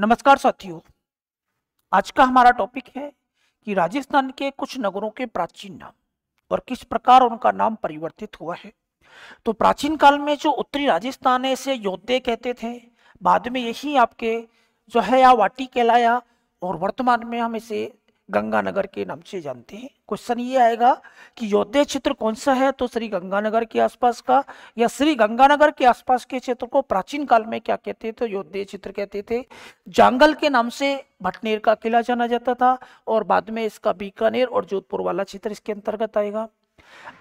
नमस्कार साथियों आज का हमारा टॉपिक है कि राजस्थान के कुछ नगरों के प्राचीन नाम और किस प्रकार उनका नाम परिवर्तित हुआ है तो प्राचीन काल में जो उत्तरी राजस्थान है इसे योद्धे कहते थे बाद में यही आपके जो है या वाटी कहलाया और वर्तमान में हम इसे गंगानगर के नाम से जानते हैं क्वेश्चन ये आएगा कि योद्धे क्षेत्र कौन सा है तो श्री गंगानगर के आसपास का या श्री गंगानगर के आसपास के क्षेत्र को प्राचीन काल में क्या कहते थे तो योद्धे क्षेत्र कहते थे जांगल के नाम से भटनेर का किला जाना जाता था और बाद में इसका बीकानेर और जोधपुर वाला क्षेत्र इसके अंतर्गत आएगा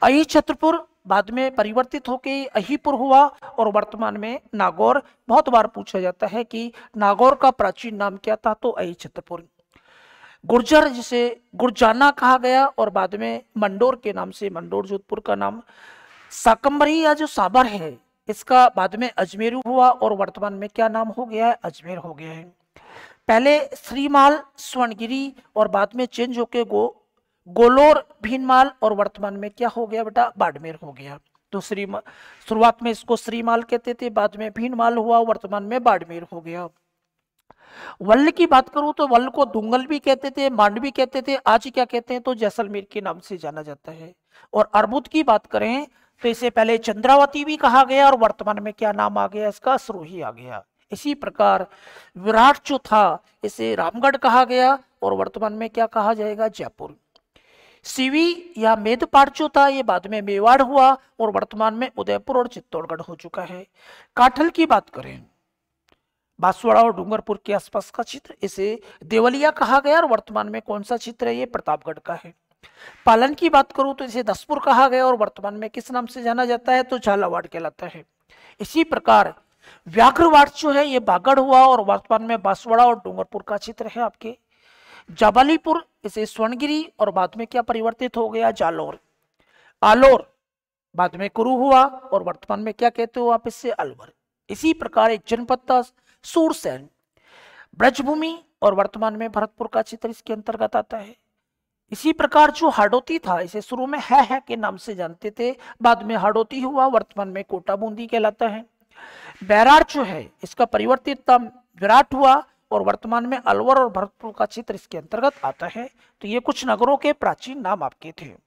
अही छत्रपुर बाद में परिवर्तित होकर अहीपुर हुआ और वर्तमान में नागौर बहुत बार पूछा जाता है कि नागौर का प्राचीन नाम क्या था तो अही छत्रपुर गुर्जर जिसे गुरजाना कहा गया और बाद में मंडोर के नाम से मंडोर जोधपुर का नाम साकम्बरी या जो साबर है इसका बाद में अजमेर हुआ और वर्तमान में क्या नाम हो गया है अजमेर हो गया है पहले श्रीमाल स्वर्णगिरी और बाद में चेंज होके गो गोलोर भीनमाल और वर्तमान में क्या हो गया बेटा बाड़मेर हो गया तो श्री शुरुआत में इसको श्रीमाल कहते थे बाद में भीनमाल हुआ वर्तमान में बाड़मेर हो गया वल्ल की बात करूं तो वल्ल को दुंगल भी कहते थे मांड भी कहते थे आज क्या कहते हैं तो जैसलमेर के नाम से जाना जाता है और अर्बुद की बात करें तो इसे पहले चंद्रावती भी कहा गया और वर्तमान में क्या नाम आ गया इसका सरोही आ गया इसी प्रकार विराट जो था इसे रामगढ़ कहा गया और वर्तमान में क्या कहा जाएगा जयपुर सीवी या मेदपाट जो था ये बाद में मेवाड़ हुआ और वर्तमान में उदयपुर और चित्तौड़गढ़ हो चुका है काठल की बात करें बांसवाड़ा और डूंगरपुर के आसपास का क्षेत्र इसे देवलिया कहा गया और वर्तमान में कौन सा क्षेत्र है ये प्रतापगढ़ का है पालन की बात करूं तो इसे दसपुर कहा गया और वर्तमान में किस नाम से जाना जाता है तो झालावाड़ कहलाता है इसी प्रकार व्याघ्रवाड़ जो है ये बागड़ हुआ और वर्तमान में बांसवाड़ा और डूंगरपुर का क्षेत्र है आपके जाबालीपुर इसे स्वर्णगिरी और बाद में क्या परिवर्तित हो गया जालोर आलोर बाद में कुरु हुआ और वर्तमान में क्या कहते हो आप इससे अलवर इसी प्रकार एक जनपद था सूरसेन ब्रजभूमि और वर्तमान में भरतपुर का चित्र इसके अंतर्गत आता है इसी प्रकार जो हाडोती था इसे शुरू में है है के नाम से जानते थे बाद में हाडोती हुआ वर्तमान में कोटा बूंदी कहलाता है बैरार जो है इसका परिवर्तित नाम विराट हुआ और वर्तमान में अलवर और भरतपुर का क्षेत्र इसके अंतर्गत आता है तो ये कुछ नगरों के प्राचीन नाम आपके थे